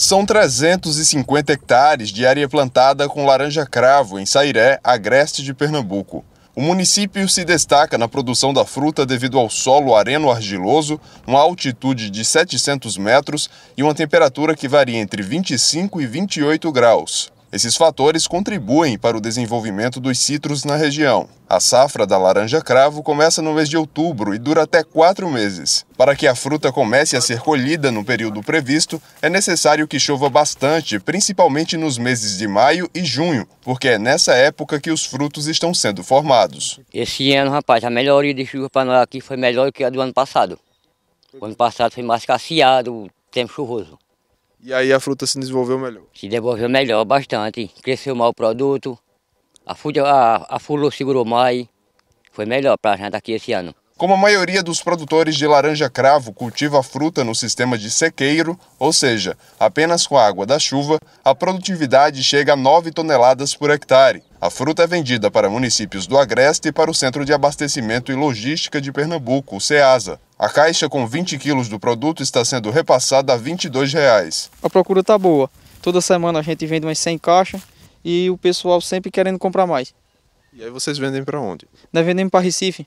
São 350 hectares de área plantada com laranja-cravo em Sairé, agreste de Pernambuco. O município se destaca na produção da fruta devido ao solo areno-argiloso, uma altitude de 700 metros e uma temperatura que varia entre 25 e 28 graus. Esses fatores contribuem para o desenvolvimento dos citros na região. A safra da laranja cravo começa no mês de outubro e dura até quatro meses. Para que a fruta comece a ser colhida no período previsto, é necessário que chova bastante, principalmente nos meses de maio e junho, porque é nessa época que os frutos estão sendo formados. Esse ano, rapaz, a melhoria de chuva para nós aqui foi melhor do que a do ano passado. O ano passado foi mais casseado, tempo chuvoso. E aí a fruta se desenvolveu melhor? Se desenvolveu melhor, bastante. Cresceu mais o produto, a, fruta a, a segurou mais. Foi melhor para a gente aqui esse ano. Como a maioria dos produtores de laranja cravo cultiva a fruta no sistema de sequeiro, ou seja, apenas com a água da chuva, a produtividade chega a 9 toneladas por hectare. A fruta é vendida para municípios do Agreste e para o Centro de Abastecimento e Logística de Pernambuco, o CEASA. A caixa com 20 quilos do produto está sendo repassada a R$ 22. Reais. A procura está boa. Toda semana a gente vende umas 100 caixas e o pessoal sempre querendo comprar mais. E aí vocês vendem para onde? Nós vendemos para Recife.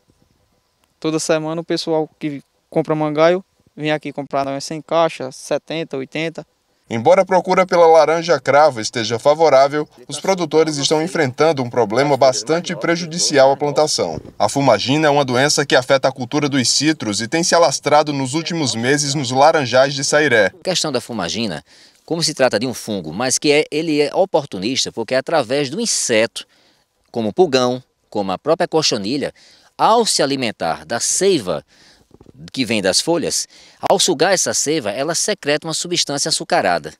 Toda semana o pessoal que compra mangaio vem aqui comprar umas 100 caixas, 70, 80. Embora a procura pela laranja cravo esteja favorável, os produtores estão enfrentando um problema bastante prejudicial à plantação. A fumagina é uma doença que afeta a cultura dos citros e tem se alastrado nos últimos meses nos laranjais de Sairé. A questão da fumagina, como se trata de um fungo, mas que é, ele é oportunista, porque é através do inseto, como o pulgão, como a própria cochonilha, ao se alimentar da seiva que vem das folhas, ao sugar essa seiva, ela secreta uma substância açucarada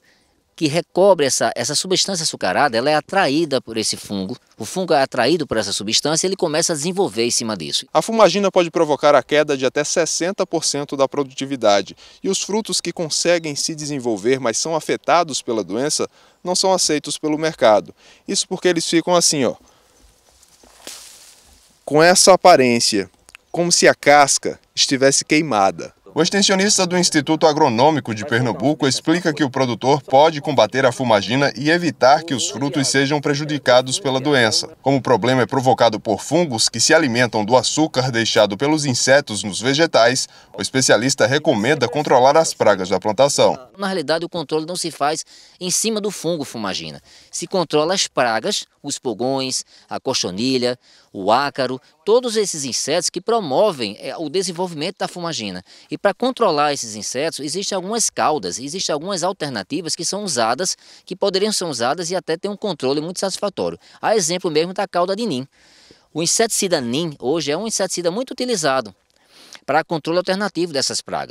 que recobre essa, essa substância açucarada, ela é atraída por esse fungo. O fungo é atraído por essa substância e ele começa a desenvolver em cima disso. A fumagina pode provocar a queda de até 60% da produtividade. E os frutos que conseguem se desenvolver, mas são afetados pela doença, não são aceitos pelo mercado. Isso porque eles ficam assim, ó. Com essa aparência, como se a casca estivesse queimada. O extensionista do Instituto Agronômico de Pernambuco explica que o produtor pode combater a fumagina e evitar que os frutos sejam prejudicados pela doença. Como o problema é provocado por fungos que se alimentam do açúcar deixado pelos insetos nos vegetais, o especialista recomenda controlar as pragas da plantação. Na realidade, o controle não se faz em cima do fungo fumagina. Se controla as pragas, os fogões, a cochonilha, o ácaro, todos esses insetos que promovem eh, o desenvolvimento da fumagina. E para controlar esses insetos, existem algumas caudas, existem algumas alternativas que são usadas, que poderiam ser usadas e até ter um controle muito satisfatório. Há exemplo mesmo da cauda de NIM. O inseticida NIM hoje é um inseticida muito utilizado para controle alternativo dessas pragas.